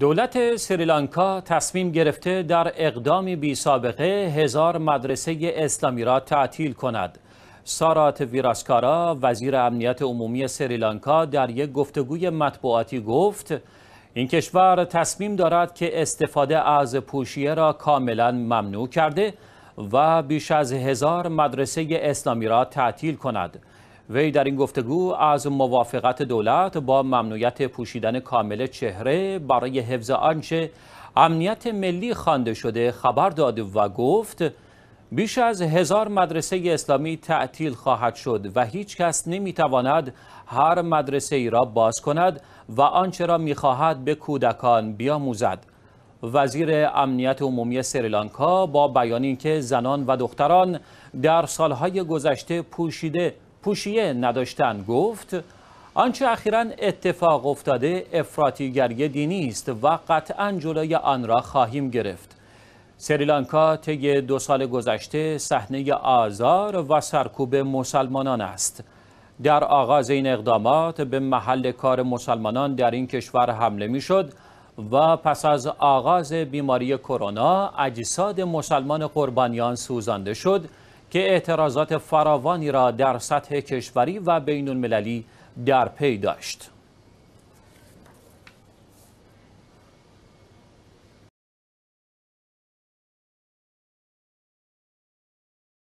دولت سریلانکا تصمیم گرفته در اقدامی بی سابقه هزار مدرسه اسلامی را تعطیل کند. سارات ویراسکارا وزیر امنیت عمومی سریلانکا در یک گفتگوی مطبوعاتی گفت این کشور تصمیم دارد که استفاده از پوشیه را کاملا ممنوع کرده و بیش از هزار مدرسه اسلامی را تعطیل کند. وی در این گفتگو از موافقت دولت با ممنوعیت پوشیدن کامل چهره برای حفظ آنچه امنیت ملی خوانده شده خبر داد و گفت بیش از هزار مدرسه اسلامی تعطیل خواهد شد و هیچ کس نمیتواند هر مدرسه ای را باز کند و آنچه را میخواهد به کودکان بیاموزد. وزیر امنیت عمومی سریلانکا با بیان اینکه زنان و دختران در سالهای گذشته پوشیده پوشیه نداشتن گفت آنچه اخیرا اتفاق افتاده افراطیگری دینی است و قطعا جلوی آن را خواهیم گرفت سریلانکا طی دو سال گذشته صحنه آزار و سرکوب مسلمانان است در آغاز این اقدامات به محل کار مسلمانان در این کشور حمله میشد و پس از آغاز بیماری کرونا اجساد مسلمان قربانیان سوزانده شد که اعتراضات فراوانی را در سطح کشوری و بین المللی در پی داشت.